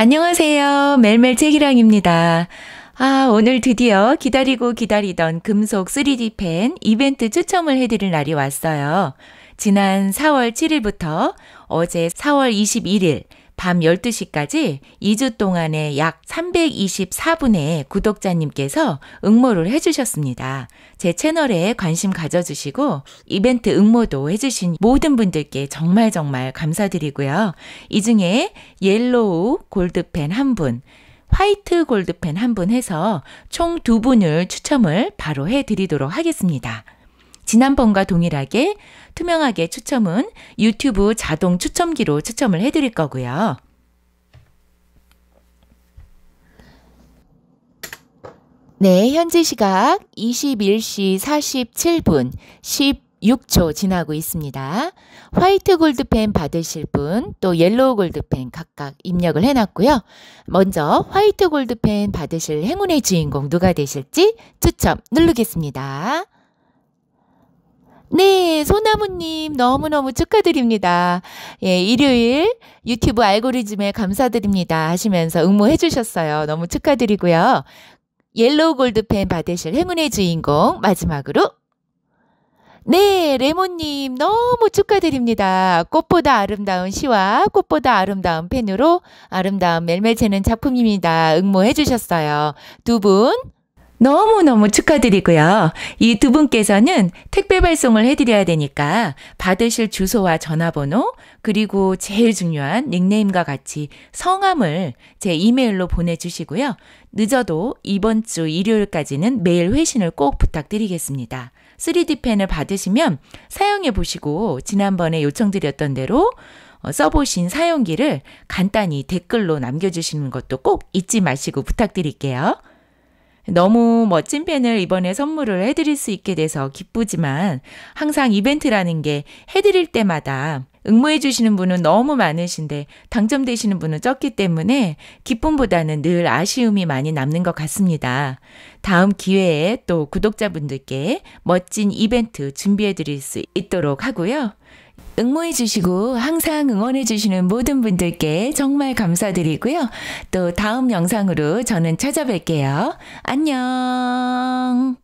안녕하세요. 멜멜 책이랑입니다. 아, 오늘 드디어 기다리고 기다리던 금속 3D 펜 이벤트 추첨을 해드릴 날이 왔어요. 지난 4월 7일부터 어제 4월 21일 밤 12시까지 2주 동안에 약 324분의 구독자님께서 응모를 해주셨습니다. 제 채널에 관심 가져주시고 이벤트 응모도 해주신 모든 분들께 정말 정말 감사드리고요. 이 중에 옐로우 골드펜 한 분, 화이트 골드펜 한 분 해서 총 두 분을 추첨을 바로 해드리도록 하겠습니다. 지난번과 동일하게 투명하게 추첨은 유튜브 자동 추첨기로 추첨을 해드릴 거고요. 네, 현재 시각 21시 47분 16초 지나고 있습니다. 화이트 골드펜 받으실 분, 또 옐로우 골드펜 각각 입력을 해놨고요. 먼저 화이트 골드펜 받으실 행운의 주인공 누가 되실지 추첨 누르겠습니다. 네, 소나무님 너무너무 축하드립니다. 예, 일요일 유튜브 알고리즘에 감사드립니다 하시면서 응모해 주셨어요. 너무 축하드리고요. 옐로우 골드펜 받으실 행운의 주인공 마지막으로 네, 레몬님 너무 축하드립니다. 꽃보다 아름다운 시와 꽃보다 아름다운 펜으로 아름다운 멜멜 채는 작품입니다. 응모해 주셨어요. 두분 너무너무 축하드리고요. 이 두 분께서는 택배 발송을 해드려야 되니까 받으실 주소와 전화번호, 그리고 제일 중요한 닉네임과 같이 성함을 제 이메일로 보내주시고요. 늦어도 이번 주 일요일까지는 매일 회신을 꼭 부탁드리겠습니다. 3D 펜을 받으시면 사용해 보시고 지난번에 요청드렸던 대로 어, 써보신 사용기를 간단히 댓글로 남겨주시는 것도 꼭 잊지 마시고 부탁드릴게요. 너무 멋진 펜을 이번에 선물을 해드릴 수 있게 돼서 기쁘지만 항상 이벤트라는 게 해드릴 때마다 응모해 주시는 분은 너무 많으신데 당첨되시는 분은 적기 때문에 기쁨보다는 늘 아쉬움이 많이 남는 것 같습니다. 다음 기회에 또 구독자분들께 멋진 이벤트 준비해 드릴 수 있도록 하고요. 응모해 주시고 항상 응원해 주시는 모든 분들께 정말 감사드리고요. 또 다음 영상으로 저는 찾아뵐게요. 안녕.